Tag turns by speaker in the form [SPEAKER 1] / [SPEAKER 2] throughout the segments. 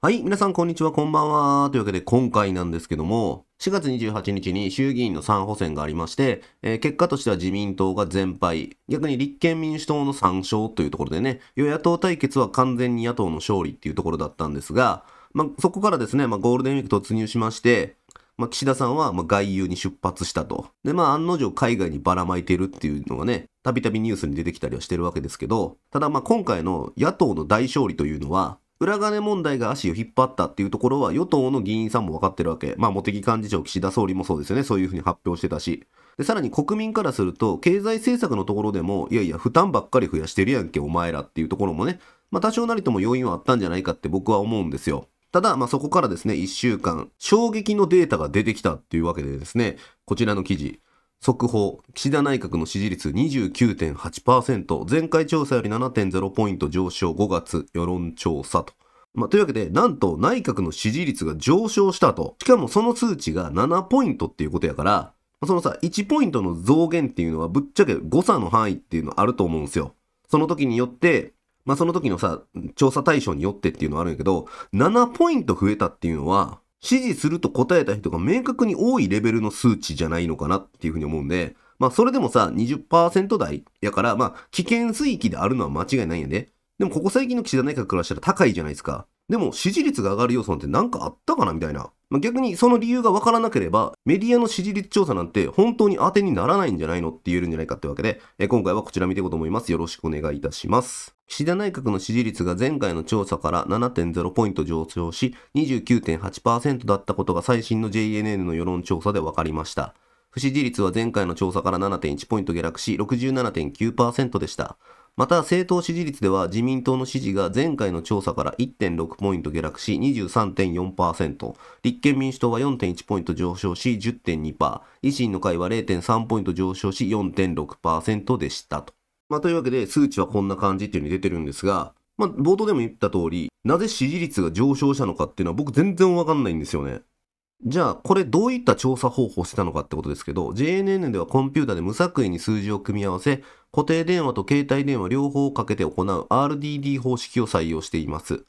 [SPEAKER 1] はい、皆さんこんにちは、こんばんは。というわけで今回なんですけども、4月28日に衆議院の3補選がありまして、えー、結果としては自民党が全敗、逆に立憲民主党の3勝というところでね、与野党対決は完全に野党の勝利っていうところだったんですが、まあ、そこからですね、まあ、ゴールデンウィーク突入しまして、まあ、岸田さんはま外遊に出発したと。で、まあ案の定海外にばらまいてるっていうのがね、たびたびニュースに出てきたりはしてるわけですけど、ただまあ今回の野党の大勝利というのは、裏金問題が足を引っ張ったっていうところは与党の議員さんも分かってるわけ。まあ、茂木幹事長、岸田総理もそうですよね。そういうふうに発表してたし。で、さらに国民からすると、経済政策のところでも、いやいや、負担ばっかり増やしてるやんけ、お前らっていうところもね、まあ、多少なりとも要因はあったんじゃないかって僕は思うんですよ。ただ、まあ、そこからですね、一週間、衝撃のデータが出てきたっていうわけでですね、こちらの記事。速報、岸田内閣の支持率29.8%、前回調査より7.0ポイント上昇5月世論調査と。まあ、というわけで、なんと内閣の支持率が上昇したと。しかもその数値が7ポイントっていうことやから、そのさ、1ポイントの増減っていうのはぶっちゃけ誤差の範囲っていうのあると思うんですよ。その時によって、まあ、その時のさ、調査対象によってっていうのはあるんやけど、7ポイント増えたっていうのは、支持すると答えた人が明確に多いレベルの数値じゃないのかなっていうふうに思うんで、まあそれでもさ、20%台やから、まあ危険水域であるのは間違いないよね。でもここ最近の岸田内閣からしたら高いじゃないですか。でも支持率が上がる要素なんてなんかあったかなみたいな。まあ、逆にその理由がわからなければ、メディアの支持率調査なんて本当に当てにならないんじゃないのって言えるんじゃないかってわけで、え今回はこちら見ていこうと思います。よろしくお願いいたします。岸田内閣の支持率が前回の調査から7.0ポイント上昇し、29.8%だったことが最新の JNN の世論調査で分かりました。不支持率は前回の調査から7.1ポイント下落し、67.9%でした。また政党支持率では自民党の支持が前回の調査から1.6ポイント下落し23.4%、立憲民主党は4.1ポイント上昇し10.2%、維新の会は0.3ポイント上昇し4.6%でしたと。まあ、というわけで数値はこんな感じっていうのに出てるんですが、まあ、冒頭でも言った通り、なぜ支持率が上昇したのかっていうのは僕全然わかんないんですよね。じゃあ、これどういった調査方法をしてたのかってことですけど、JNN ではコンピュータで無作為に数字を組み合わせ、固定電話と携帯電話両方をかけて行う RDD 方式を採用しています。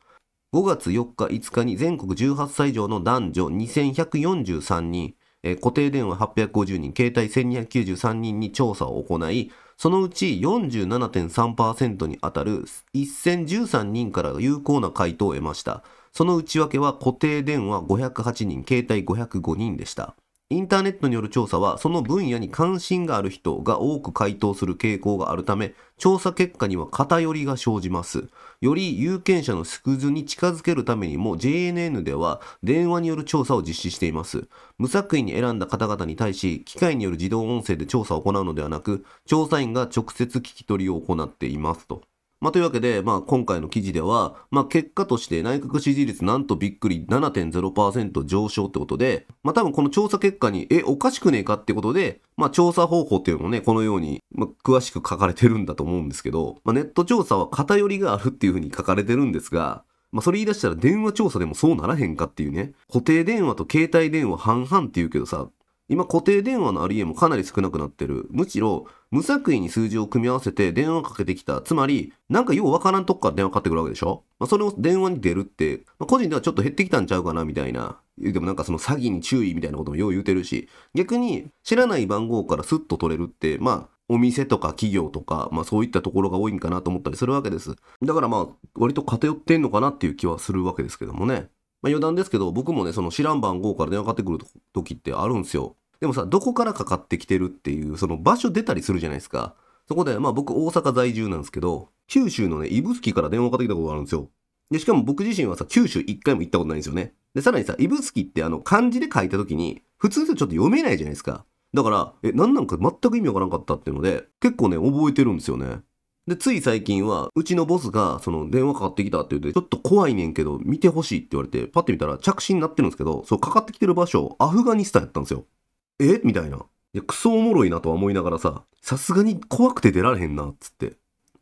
[SPEAKER 1] 5月4日5日に全国18歳以上の男女2143人、えー、固定電話850人、携帯1293人に調査を行い、そのうち47.3%にあたる1013人から有効な回答を得ました。その内訳は固定電話508人、携帯505人でした。インターネットによる調査は、その分野に関心がある人が多く回答する傾向があるため、調査結果には偏りが生じます。より有権者の縮図に近づけるためにも JNN では電話による調査を実施しています。無作為に選んだ方々に対し、機械による自動音声で調査を行うのではなく、調査員が直接聞き取りを行っていますと。まあ、というわけで、まあ、今回の記事では、まあ、結果として内閣支持率なんとびっくり7.0%上昇ってことで、まあ、多分この調査結果に、え、おかしくねえかってことで、まあ、調査方法っていうのをね、このように、まあ、詳しく書かれてるんだと思うんですけど、まあ、ネット調査は偏りがあるっていうふうに書かれてるんですが、まあ、それ言い出したら電話調査でもそうならへんかっていうね。固定電話と携帯電話半々って言うけどさ、今固定電話のありえもかなり少なくなってる。むしろ、無作為に数字を組み合わせて電話かけてきた。つまり、なんかようわからんとこから電話かかってくるわけでしょまあ、それを電話に出るって、まあ、個人ではちょっと減ってきたんちゃうかな、みたいな。でもなんかその詐欺に注意みたいなこともよう言うてるし、逆に知らない番号からスッと取れるって、まあ、お店とか企業とか、まあそういったところが多いんかなと思ったりするわけです。だからまあ、割と偏ってんのかなっていう気はするわけですけどもね。まあ余談ですけど、僕もね、その知らん番号から電話かかってくる時ってあるんですよ。でもさ、どこからかかってきてるっていう、その場所出たりするじゃないですか。そこで、まあ僕大阪在住なんですけど、九州のね、指宿から電話かけてきたことがあるんですよ。で、しかも僕自身はさ、九州一回も行ったことないんですよね。で、さらにさ、指宿ってあの、漢字で書いた時に、普通でちょっと読めないじゃないですか。だから、え、なんなんか全く意味わからんかったっていうので、結構ね、覚えてるんですよね。で、つい最近は、うちのボスが、その、電話かかってきたって言って、ちょっと怖いねんけど、見てほしいって言われて、パッて見たら着信になってるんですけど、そう、かかってきてる場所、アフガニスタンやったんですよ。えみたいな。いや、クソおもろいなとは思いながらさ、さすがに怖くて出られへんな、っつって。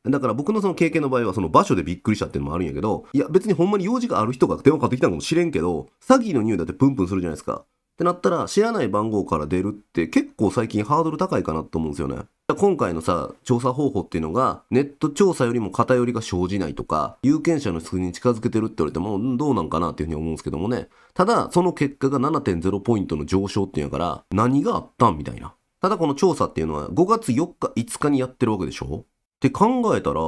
[SPEAKER 1] だから僕のその経験の場合はその場所でびっくりしたっていうのもあるんやけど、いや別にほんまに用事がある人が電話かかってきたのかもしれんけど、詐欺の匂いだってプンプンするじゃないですか。ってなったら知らない番号から出るって結構最近ハードル高いかなと思うんですよね。今回のさ、調査方法っていうのが、ネット調査よりも偏りが生じないとか、有権者の質に近づけてるって言われても、どうなんかなっていうふうに思うんですけどもね。ただ、その結果が7.0ポイントの上昇っていうやから、何があったんみたいな。ただこの調査っていうのは、5月4日、5日にやってるわけでしょって考えたら、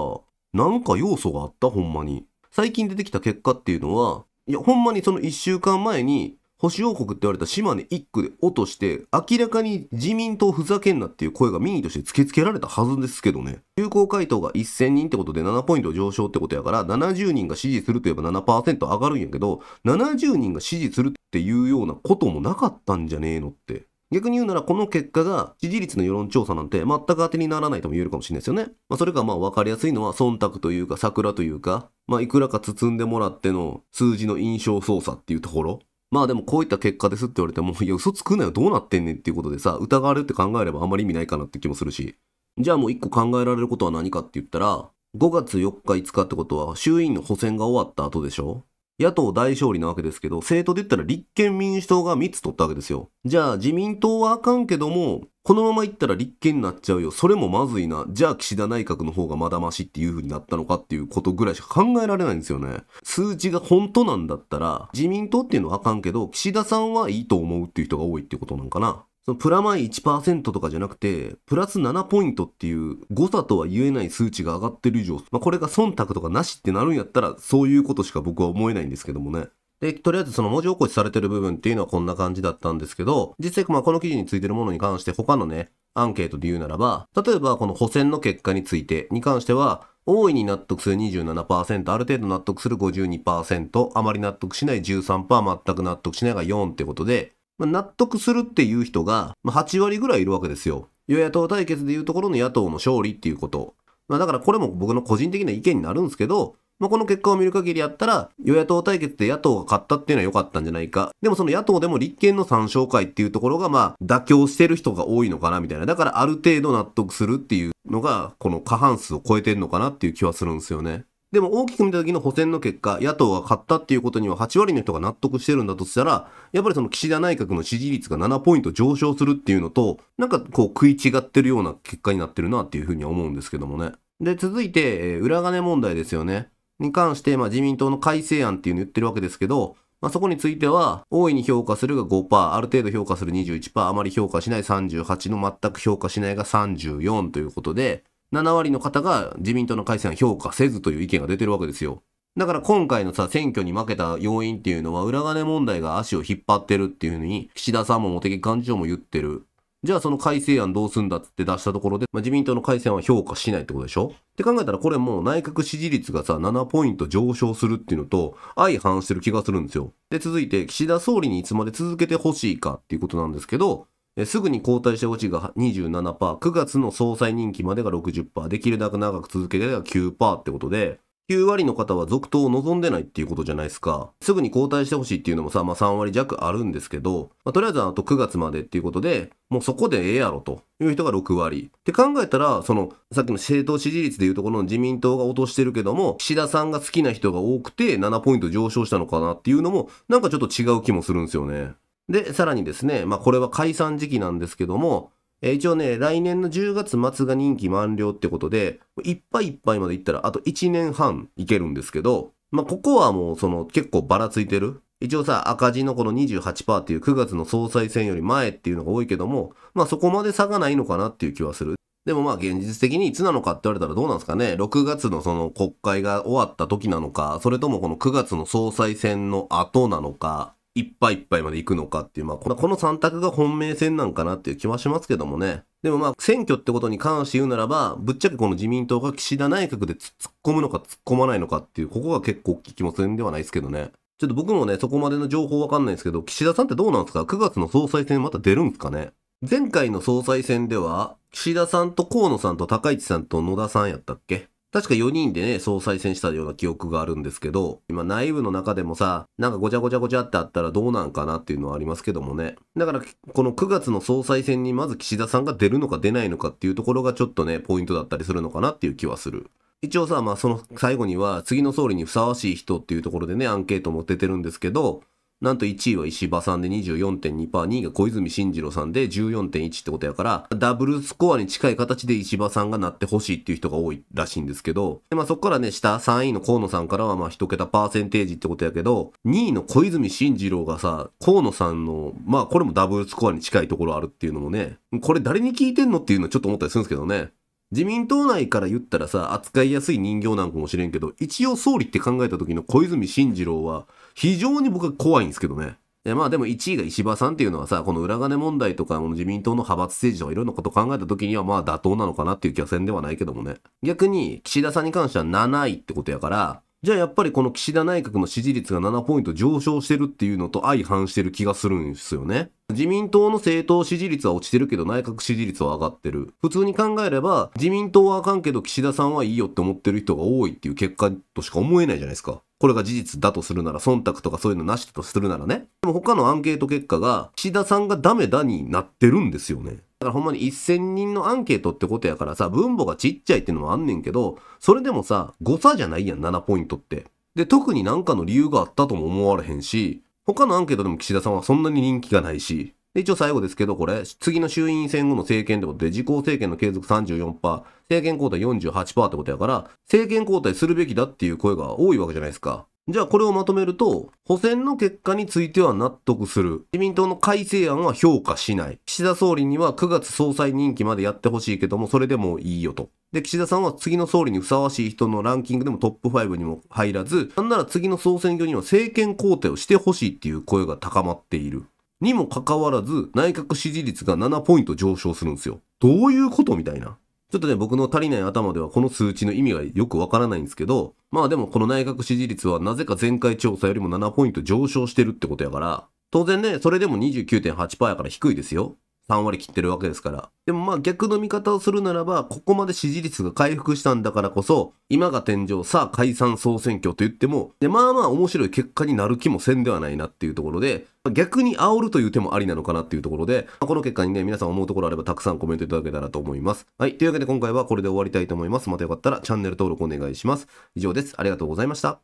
[SPEAKER 1] なんか要素があったほんまに。最近出てきた結果っていうのは、いや、ほんまにその1週間前に星王国って言われた島根一区で落として、明らかに自民党ふざけんなっていう声が民意として突きつけられたはずですけどね。有効回答が1000人ってことで7ポイント上昇ってことやから、70人が支持するといえば7%上がるんやけど、70人が支持するっていうようなこともなかったんじゃねえのって。逆に言うなら、この結果が支持率の世論調査なんて全く当てにならないとも言えるかもしれないですよね。まあ、それかまあ分かりやすいのは忖度というか桜というか、まあ、いくらか包んでもらっての数字の印象操作っていうところ。まあでもこういった結果ですって言われても、いや嘘つくなよ、どうなってんねんっていうことでさ、疑われるって考えればあんまり意味ないかなって気もするし、じゃあもう一個考えられることは何かって言ったら、5月4日5日ってことは衆院の補選が終わった後でしょ野党大勝利なわけですけど、政党で言ったら立憲民主党が3つ取ったわけですよ。じゃあ自民党はあかんけども、このままいったら立憲になっちゃうよ。それもまずいな。じゃあ岸田内閣の方がまだましっていう風になったのかっていうことぐらいしか考えられないんですよね。数値が本当なんだったら、自民党っていうのはあかんけど、岸田さんはいいと思うっていう人が多いっていうことなんかな。そのプラマイ1%とかじゃなくて、プラス7ポイントっていう誤差とは言えない数値が上がってる以上、まあ、これが忖度とかなしってなるんやったら、そういうことしか僕は思えないんですけどもね。で、とりあえずその文字起こしされてる部分っていうのはこんな感じだったんですけど、実際まあこの記事についてるものに関して他のね、アンケートで言うならば、例えばこの補選の結果についてに関しては、大いに納得する27%、ある程度納得する52%、あまり納得しない13%、全く納得しないが4ってことで、まあ、納得するっていう人が8割ぐらいいるわけですよ。与野党対決でいうところの野党の勝利っていうこと。まあ、だからこれも僕の個人的な意見になるんですけど、まあ、この結果を見る限りやったら、与野党対決で野党が勝ったっていうのは良かったんじゃないか。でもその野党でも立憲の参照会っていうところが、まあ、妥協してる人が多いのかなみたいな。だからある程度納得するっていうのが、この過半数を超えてんのかなっていう気はするんですよね。でも大きく見た時の補選の結果、野党が勝ったっていうことには8割の人が納得してるんだとしたら、やっぱりその岸田内閣の支持率が7ポイント上昇するっていうのと、なんかこう食い違ってるような結果になってるなっていうふうには思うんですけどもね。で、続いて、裏金問題ですよね。に関して、まあ、自民党の改正案っていうのを言ってるわけですけど、まあ、そこについては、大いに評価するが5%、ある程度評価する21%、あまり評価しない38の全く評価しないが34ということで、7割の方が自民党の改正案評価せずという意見が出てるわけですよ。だから今回のさ、選挙に負けた要因っていうのは、裏金問題が足を引っ張ってるっていうふうに、岸田さんも茂木幹事長も言ってる。じゃあその改正案どうすんだって出したところで、まあ、自民党の改正案は評価しないってことでしょって考えたらこれもう内閣支持率がさ、7ポイント上昇するっていうのと相反してる気がするんですよ。で、続いて岸田総理にいつまで続けてほしいかっていうことなんですけど、すぐに交代してほしいが27%、9月の総裁任期までが60%、できるだけ長く続けてが9%ってことで、9割の方は続投を望んでないっていうことじゃないですか。すぐに交代してほしいっていうのもさ、まあ3割弱あるんですけど、まあ、とりあえずあと9月までっていうことで、もうそこでええやろという人が6割。って考えたら、その、さっきの政党支持率でいうところの自民党が落としてるけども、岸田さんが好きな人が多くて7ポイント上昇したのかなっていうのも、なんかちょっと違う気もするんですよね。で、さらにですね、まあこれは解散時期なんですけども、一応ね、来年の10月末が任期満了ってことで、いっぱいいっぱいまで行ったら、あと1年半いけるんですけど、まあ、ここはもう、その、結構ばらついてる。一応さ、赤字のこの28%っていう9月の総裁選より前っていうのが多いけども、まあ、そこまで差がないのかなっていう気はする。でもまあ現実的にいつなのかって言われたらどうなんですかね。6月のその国会が終わった時なのか、それともこの9月の総裁選の後なのか、いっぱいいっぱいまで行くのかっていう、まあ、この3択が本命戦なんかなっていう気はしますけどもね。でもまあ、選挙ってことに関して言うならば、ぶっちゃけこの自民党が岸田内閣で突っ込むのか突っ込まないのかっていう、ここが結構大きい気もするんではないですけどね。ちょっと僕もね、そこまでの情報わかんないですけど、岸田さんってどうなんですか ?9 月の総裁選また出るんですかね前回の総裁選では、岸田さんと河野さんと高市さんと野田さんやったっけ確か4人でね、総裁選したような記憶があるんですけど、今内部の中でもさ、なんかごちゃごちゃごちゃってあったらどうなんかなっていうのはありますけどもね。だから、この9月の総裁選にまず岸田さんが出るのか出ないのかっていうところがちょっとね、ポイントだったりするのかなっていう気はする。一応さ、まあその最後には次の総理にふさわしい人っていうところでね、アンケートも出てるんですけど、なんと1位は石破さんで24.2%、2位が小泉慎次郎さんで14.1ってことやから、ダブルスコアに近い形で石破さんがなってほしいっていう人が多いらしいんですけど、でまあそこからね、下3位の河野さんからはまあ1桁パーセンテージってことやけど、2位の小泉慎次郎がさ、河野さんの、まあこれもダブルスコアに近いところあるっていうのもね、これ誰に聞いてんのっていうのはちょっと思ったりするんですけどね。自民党内から言ったらさ、扱いやすい人形なんかもしれんけど、一応総理って考えた時の小泉慎次郎は、非常に僕は怖いんですけどね。でまあでも1位が石破さんっていうのはさ、この裏金問題とか、自民党の派閥政治とかいろんなこと考えた時にはまあ妥当なのかなっていう気はせんではないけどもね。逆に岸田さんに関しては7位ってことやから、じゃあやっぱりこの岸田内閣の支持率が7ポイント上昇してるっていうのと相反してる気がするんですよね。自民党の政党支持率は落ちてるけど内閣支持率は上がってる。普通に考えれば自民党はあかんけど岸田さんはいいよって思ってる人が多いっていう結果としか思えないじゃないですか。これが事実だとするなら、忖度とかそういうのなしとするならね。でも他のアンケート結果が、岸田さんがダメだになってるんですよね。だからほんまに1000人のアンケートってことやからさ、分母がちっちゃいってのもあんねんけど、それでもさ、誤差じゃないやん、7ポイントって。で、特になんかの理由があったとも思われへんし、他のアンケートでも岸田さんはそんなに人気がないし、一応最後ですけど、これ、次の衆院選後の政権ってことで、自公政権の継続34%、政権交代48%ってことやから、政権交代するべきだっていう声が多いわけじゃないですか。じゃあこれをまとめると、補選の結果については納得する。自民党の改正案は評価しない。岸田総理には9月総裁任期までやってほしいけども、それでもいいよと。で、岸田さんは次の総理にふさわしい人のランキングでもトップ5にも入らず、なんなら次の総選挙には政権交代をしてほしいっていう声が高まっている。にもかかわらず、内閣支持率が7ポイント上昇するんですよ。どういうことみたいな。ちょっとね、僕の足りない頭ではこの数値の意味がよくわからないんですけど、まあでもこの内閣支持率はなぜか前回調査よりも7ポイント上昇してるってことやから、当然ね、それでも29.8%やから低いですよ。3割切ってるわけですから。でもまあ逆の見方をするならば、ここまで支持率が回復したんだからこそ、今が天井、さあ解散総選挙と言っても、で、まあまあ面白い結果になる気もせんではないなっていうところで、逆に煽るという手もありなのかなっていうところで、まこの結果にね、皆さん思うところあればたくさんコメントいただけたらと思います。はい。というわけで今回はこれで終わりたいと思います。またよかったらチャンネル登録お願いします。以上です。ありがとうございました。